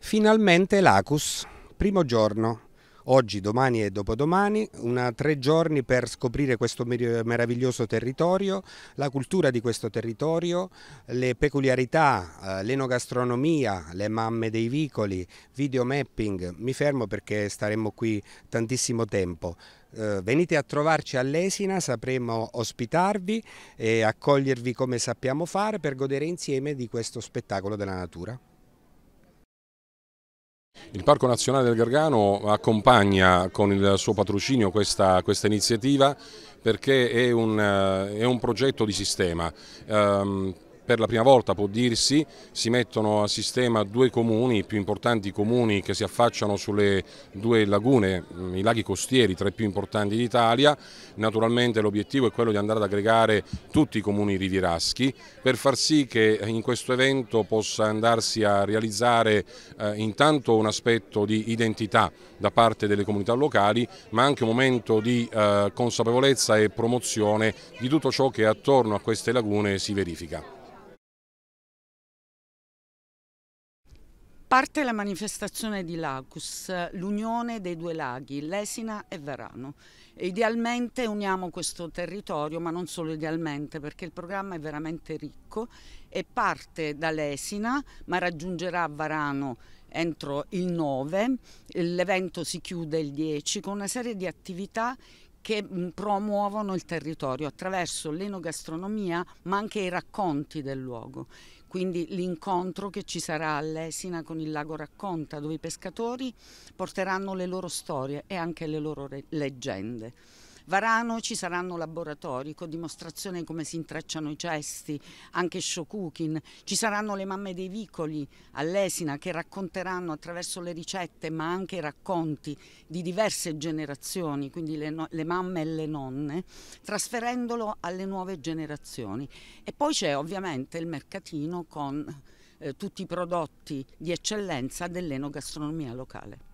Finalmente l'Acus, primo giorno oggi, domani e dopodomani, una tre giorni per scoprire questo meraviglioso territorio, la cultura di questo territorio, le peculiarità, eh, l'enogastronomia, le mamme dei vicoli, video mapping. Mi fermo perché staremmo qui tantissimo tempo eh, venite a trovarci all'Esina, sapremo ospitarvi e accogliervi come sappiamo fare per godere insieme di questo spettacolo della natura. Il Parco Nazionale del Gargano accompagna con il suo patrocinio questa, questa iniziativa perché è un, eh, è un, progetto di sistema. Um, per la prima volta può dirsi, si mettono a sistema due comuni, i più importanti comuni che si affacciano sulle due lagune, mm, i laghi costieri, tra i più importanti d'Italia. Naturalmente l'obiettivo è quello di andare ad aggregare tutti i comuni rivieraschi per far sì che in questo evento possa andarsi a realizzare eh, intanto un aspetto di identità da parte delle comunità locali, ma anche un momento di eh, consapevolezza e promozione di tutto ciò che attorno a queste lagune si verifica. Parte la manifestazione di Lacus, l'unione dei due laghi, Lesina e Verano. idealmente uniamo questo territorio, ma non solo idealmente, perché il programma è veramente ricco e parte da Lesina, ma raggiungerà Varano entro il 9, l'evento si chiude il 10 con una serie di attività che promuovono il territorio attraverso l'enogastronomia ma anche i racconti del luogo. Quindi l'incontro che ci sarà all'Esina con il lago Racconta dove i pescatori porteranno le loro storie e anche le loro leggende. Varano ci saranno laboratori con dimostrazione di come si intrecciano i cesti, anche Shokukin, ci saranno le mamme dei vicoli all'Esina che racconteranno attraverso le ricette ma anche i racconti di diverse generazioni, quindi le, no le mamme e le nonne, trasferendolo alle nuove generazioni. E poi c'è ovviamente il mercatino con eh, tutti i prodotti di eccellenza dell'enogastronomia locale.